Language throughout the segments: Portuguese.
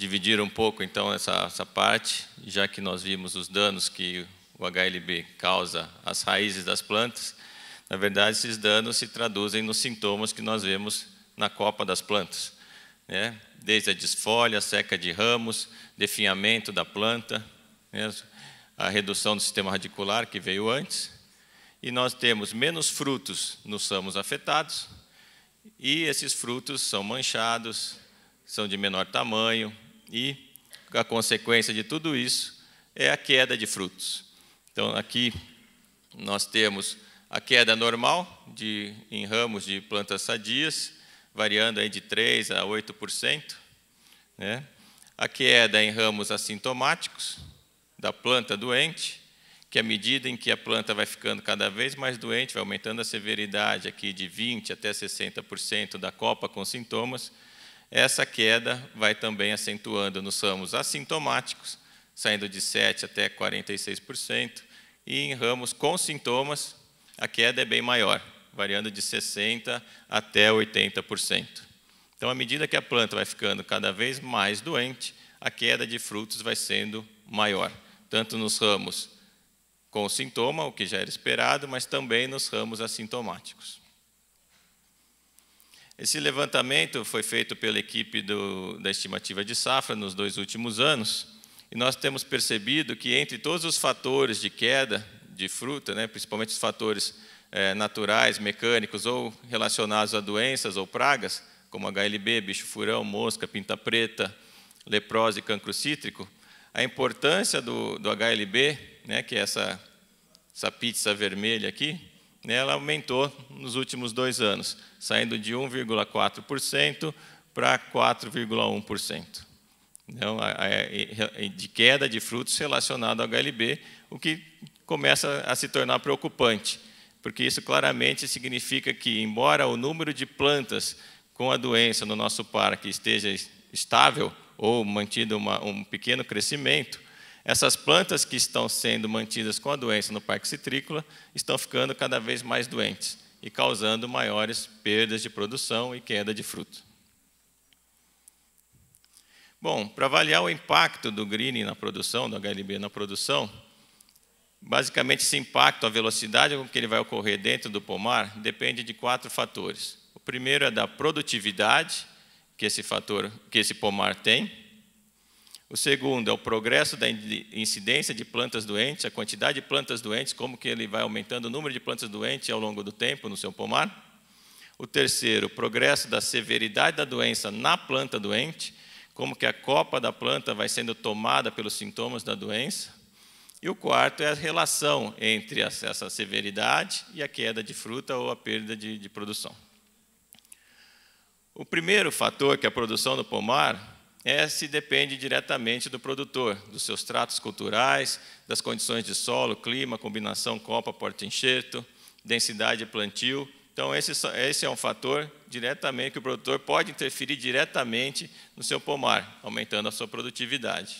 dividir um pouco então essa, essa parte, já que nós vimos os danos que o HLB causa às raízes das plantas. Na verdade, esses danos se traduzem nos sintomas que nós vemos na copa das plantas, né? desde a desfolha, seca de ramos, definhamento da planta, né? a redução do sistema radicular que veio antes, e nós temos menos frutos nos samos afetados, e esses frutos são manchados, são de menor tamanho, e a consequência de tudo isso é a queda de frutos. Então, aqui nós temos a queda normal de, em ramos de plantas sadias, variando aí de 3% a 8%. Né? A queda em ramos assintomáticos da planta doente, que à medida em que a planta vai ficando cada vez mais doente, vai aumentando a severidade aqui de 20% até 60% da copa com sintomas, essa queda vai também acentuando nos ramos assintomáticos, saindo de 7% até 46%, e em ramos com sintomas, a queda é bem maior, variando de 60% até 80%. Então, à medida que a planta vai ficando cada vez mais doente, a queda de frutos vai sendo maior, tanto nos ramos com sintoma, o que já era esperado, mas também nos ramos assintomáticos. Esse levantamento foi feito pela equipe do, da estimativa de safra nos dois últimos anos, e nós temos percebido que entre todos os fatores de queda de fruta, né, principalmente os fatores é, naturais, mecânicos ou relacionados a doenças ou pragas, como HLB, bicho furão, mosca, pinta preta, leprose e cancro cítrico, a importância do, do HLB, né, que é essa, essa pizza vermelha aqui, né, ela aumentou nos últimos dois anos, saindo de 1,4% para 4,1%. Então, de queda de frutos relacionado ao HLB, o que começa a se tornar preocupante, porque isso claramente significa que, embora o número de plantas com a doença no nosso parque esteja estável ou mantido uma, um pequeno crescimento, essas plantas que estão sendo mantidas com a doença no parque citrícola estão ficando cada vez mais doentes e causando maiores perdas de produção e queda de fruto. Bom, para avaliar o impacto do greening na produção, do HLB na produção, basicamente esse impacto, a velocidade com que ele vai ocorrer dentro do pomar, depende de quatro fatores. O primeiro é da produtividade que esse fator, que esse pomar tem. O segundo é o progresso da incidência de plantas doentes, a quantidade de plantas doentes, como que ele vai aumentando o número de plantas doentes ao longo do tempo no seu pomar. O terceiro, o progresso da severidade da doença na planta doente, como que a copa da planta vai sendo tomada pelos sintomas da doença. E o quarto é a relação entre essa severidade e a queda de fruta ou a perda de, de produção. O primeiro fator, que é a produção do pomar, esse depende diretamente do produtor, dos seus tratos culturais, das condições de solo, clima, combinação copa, porta enxerto, densidade de plantio. Então, esse, esse, é um fator diretamente que o produtor pode interferir diretamente no seu pomar, aumentando a sua produtividade.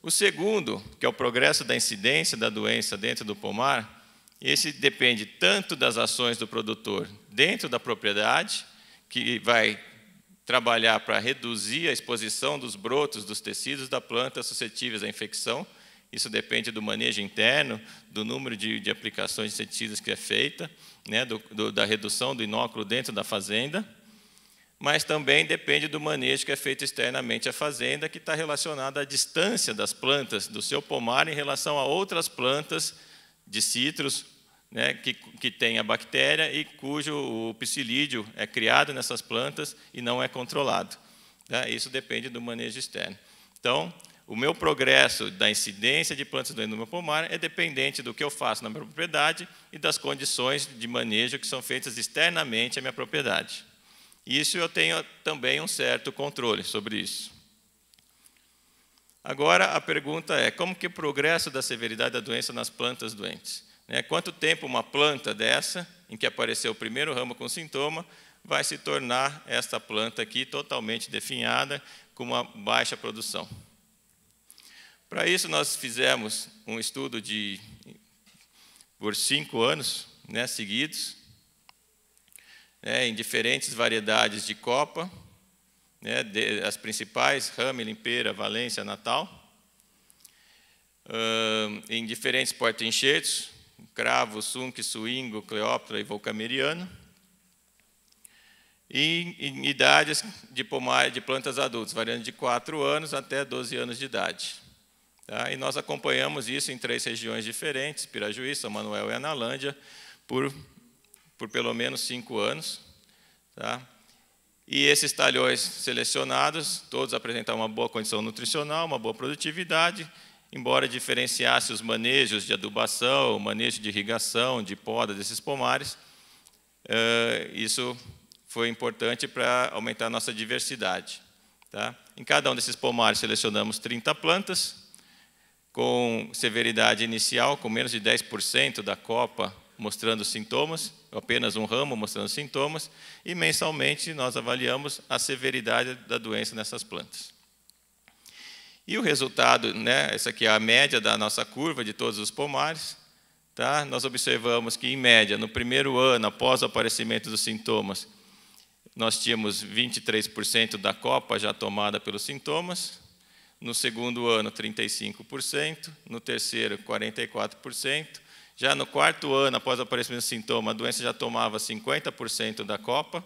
O segundo, que é o progresso da incidência da doença dentro do pomar, esse depende tanto das ações do produtor dentro da propriedade, que vai trabalhar para reduzir a exposição dos brotos dos tecidos da planta suscetíveis à infecção. Isso depende do manejo interno, do número de, de aplicações de inseticidas que é feita, né, do, do, da redução do inóculo dentro da fazenda, mas também depende do manejo que é feito externamente à fazenda, que está relacionado à distância das plantas do seu pomar em relação a outras plantas de citros né, que, que tem a bactéria e cujo o psilídeo é criado nessas plantas e não é controlado. Né? Isso depende do manejo externo. Então, o meu progresso da incidência de plantas doentes no meu pomar é dependente do que eu faço na minha propriedade e das condições de manejo que são feitas externamente à minha propriedade. Isso eu tenho também um certo controle sobre isso. Agora, a pergunta é: como que o progresso da severidade da doença nas plantas doentes? Né? Quanto tempo uma planta dessa, em que apareceu o primeiro ramo com sintoma, vai se tornar esta planta aqui totalmente definhada, com uma baixa produção? Para isso, nós fizemos um estudo de, por cinco anos né, seguidos, né, em diferentes variedades de copa, né, de, as principais, Rame, Limpeira, Valência, Natal, uh, em diferentes porta-enxertos, Cravo, Sunk, Swingo, cleóptero e Volcameriano. E em idades de pomar de plantas adultas, variando de 4 anos até 12 anos de idade. Tá? E nós acompanhamos isso em três regiões diferentes, Pirajuí, São Manuel e Analândia, por, por pelo menos cinco anos. Tá? E esses talhões selecionados, todos apresentaram uma boa condição nutricional, uma boa produtividade, embora diferenciasse os manejos de adubação, manejo de irrigação, de poda desses pomares, eh, isso foi importante para aumentar a nossa diversidade. Tá? Em cada um desses pomares selecionamos 30 plantas, com severidade inicial, com menos de 10% da copa mostrando sintomas, apenas um ramo mostrando sintomas, e mensalmente nós avaliamos a severidade da doença nessas plantas. E o resultado, né, essa aqui é a média da nossa curva de todos os pomares. Tá? Nós observamos que, em média, no primeiro ano, após o aparecimento dos sintomas, nós tínhamos 23% da copa já tomada pelos sintomas, no segundo ano, 35%, no terceiro, 44%, já no quarto ano, após o aparecimento do sintoma, a doença já tomava 50% da copa,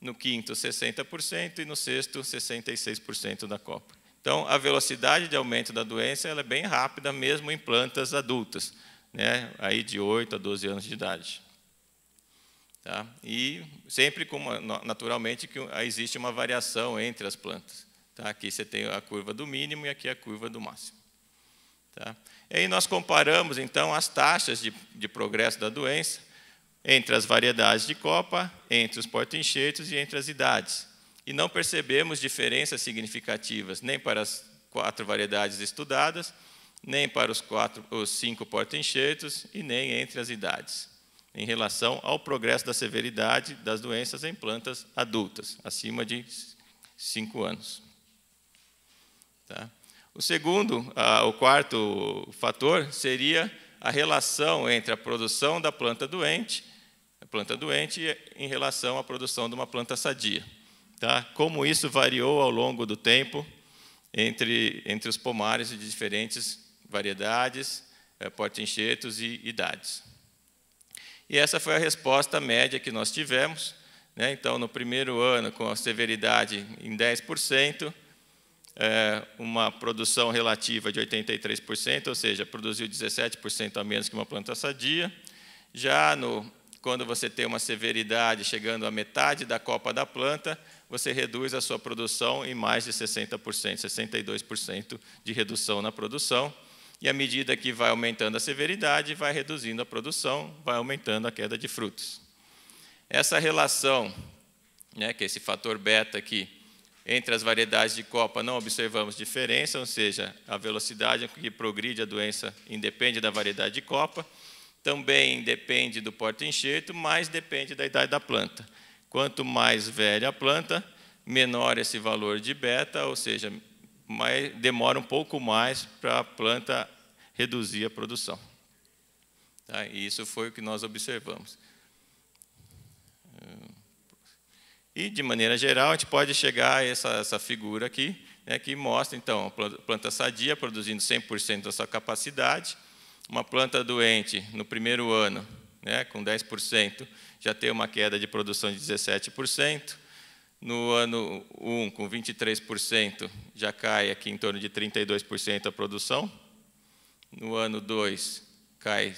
no quinto 60% e no sexto 66% da copa. Então, a velocidade de aumento da doença é bem rápida, mesmo em plantas adultas, né? aí de 8 a 12 anos de idade. Tá? E sempre, como, naturalmente, que existe uma variação entre as plantas. Tá? Aqui você tem a curva do mínimo e aqui a curva do máximo. Tá? E aí nós comparamos, então, as taxas de, de progresso da doença entre as variedades de copa, entre os porta enxertos e entre as idades. E não percebemos diferenças significativas nem para as quatro variedades estudadas, nem para os, quatro, os cinco porta enxertos e nem entre as idades, em relação ao progresso da severidade das doenças em plantas adultas, acima de cinco anos. Tá? O segundo, ah, o quarto fator seria a relação entre a produção da planta doente planta doente em relação à produção de uma planta sadia. Tá? Como isso variou ao longo do tempo entre, entre os pomares de diferentes variedades, eh, porte enxertos e idades. E essa foi a resposta média que nós tivemos. Né? Então, no primeiro ano, com a severidade em 10%, é, eh, uma produção relativa de 83%, ou seja, produziu 17% a menos que uma planta sadia. Já no quando você tem uma severidade chegando à metade da copa da planta, você reduz a sua produção em mais de 60%, 62% de redução na produção. E à medida que vai aumentando a severidade, vai reduzindo a produção, vai aumentando a queda de frutos. Essa relação, né, que é esse fator beta aqui, entre as variedades de copa não observamos diferença, ou seja, a velocidade com que progride a doença independe da variedade de copa. Também depende do porta-enxerto, mas depende da idade da planta. Quanto mais velha a planta, menor esse valor de beta, ou seja, mais, demora um pouco mais para a planta reduzir a produção. Tá? E isso foi o que nós observamos. E, de maneira geral, a gente pode chegar a essa, essa figura aqui, né, que mostra, então, a planta sadia produzindo 100% da sua capacidade, uma planta doente no primeiro ano, né, com 10%, já tem uma queda de produção de 17%. No ano 1, com 23%, já cai aqui em torno de 32% a produção. No ano 2, cai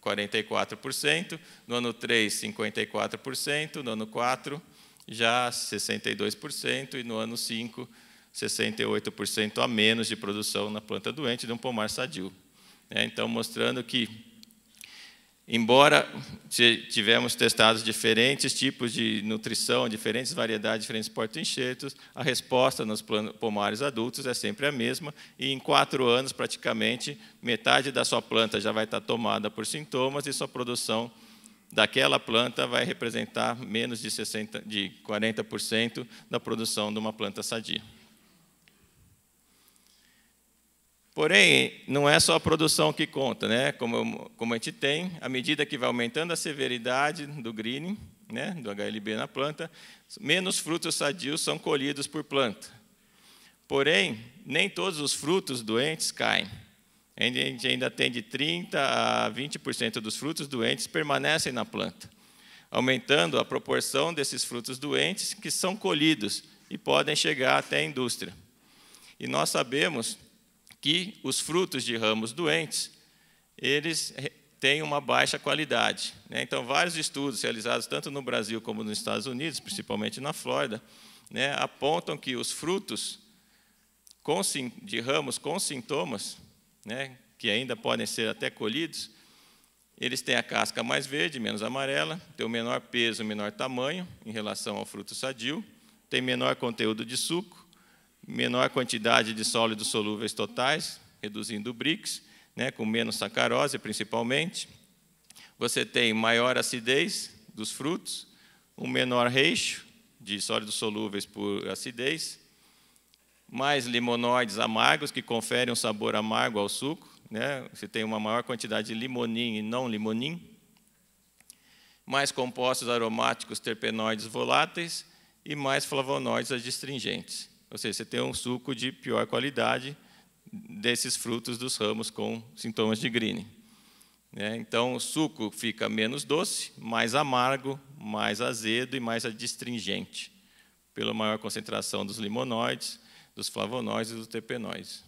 44%. No ano 3, 54%. No ano 4, já 62%. E no ano 5, 68% a menos de produção na planta doente de um pomar sadio. É, então, mostrando que, embora tivemos testados diferentes tipos de nutrição, diferentes variedades, diferentes porto-enxertos, a resposta nos pomares adultos é sempre a mesma, e em quatro anos, praticamente, metade da sua planta já vai estar tomada por sintomas e sua produção daquela planta vai representar menos de, 60, de 40% da produção de uma planta sadia. Porém, não é só a produção que conta, né? Como, como a gente tem, à medida que vai aumentando a severidade do greening, né, do HLB na planta, menos frutos sadios são colhidos por planta. Porém, nem todos os frutos doentes caem. A gente ainda tem de 30% a 20% dos frutos doentes permanecem na planta, aumentando a proporção desses frutos doentes que são colhidos e podem chegar até a indústria. E nós sabemos que os frutos de ramos doentes, eles têm uma baixa qualidade. Né? Então, vários estudos realizados tanto no Brasil como nos Estados Unidos, principalmente na Flórida, né, apontam que os frutos com, de ramos com sintomas, né, que ainda podem ser até colhidos, eles têm a casca mais verde, menos amarela, têm o menor peso, menor tamanho em relação ao fruto sadio, tem menor conteúdo de suco, menor quantidade de sólidos solúveis totais, reduzindo o BRICS, né, com menos sacarose principalmente. Você tem maior acidez dos frutos, um menor reixo de sólidos solúveis por acidez, mais limonoides amargos, que conferem um sabor amargo ao suco. Né? Você tem uma maior quantidade de limonim e não limonim. Mais compostos aromáticos terpenoides voláteis e mais flavonoides adstringentes. Ou seja, você tem um suco de pior qualidade desses frutos dos ramos com sintomas de Green. Né? Então, o suco fica menos doce, mais amargo, mais azedo e mais adstringente, pela maior concentração dos limonoides, dos flavonoides e dos terpenoides.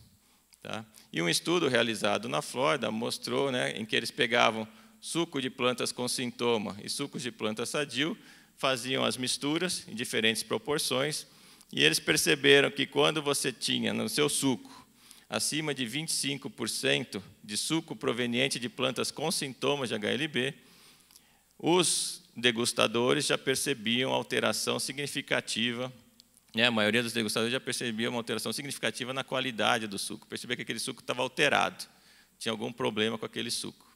Tá? E um estudo realizado na Flórida mostrou né, em que eles pegavam suco de plantas com sintoma e sucos de planta sadio, faziam as misturas em diferentes proporções, e eles perceberam que quando você tinha no seu suco acima de 25% de suco proveniente de plantas com sintomas de HLB, os degustadores já percebiam alteração significativa, né? a maioria dos degustadores já percebia uma alteração significativa na qualidade do suco, percebia que aquele suco estava alterado, tinha algum problema com aquele suco.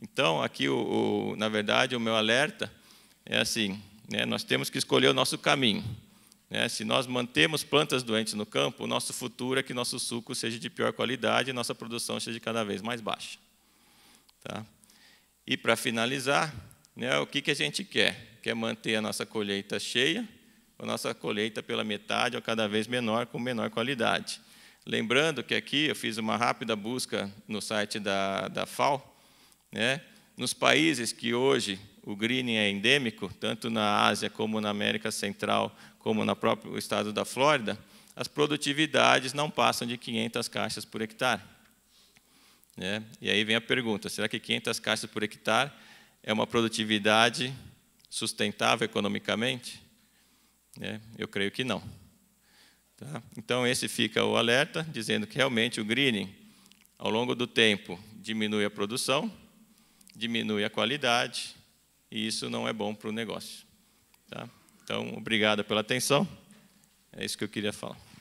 Então, aqui, o, o na verdade, o meu alerta é assim: né? nós temos que escolher o nosso caminho. Né? Se nós mantemos plantas doentes no campo, o nosso futuro é que nosso suco seja de pior qualidade e nossa produção seja cada vez mais baixa. Tá? E para finalizar, né, o que, que a gente quer? Quer manter a nossa colheita cheia, a nossa colheita pela metade ou cada vez menor, com menor qualidade. Lembrando que aqui eu fiz uma rápida busca no site da, da FAO, né, nos países que hoje o greening é endêmico, tanto na Ásia como na América Central, como no próprio estado da Flórida, as produtividades não passam de 500 caixas por hectare. Né? E aí vem a pergunta: será que 500 caixas por hectare é uma produtividade sustentável economicamente? Né? Eu creio que não. Tá? Então, esse fica o alerta, dizendo que realmente o greening, ao longo do tempo, diminui a produção, diminui a qualidade, e isso não é bom para o negócio. Tá? Então, obrigado pela atenção. É isso que eu queria falar.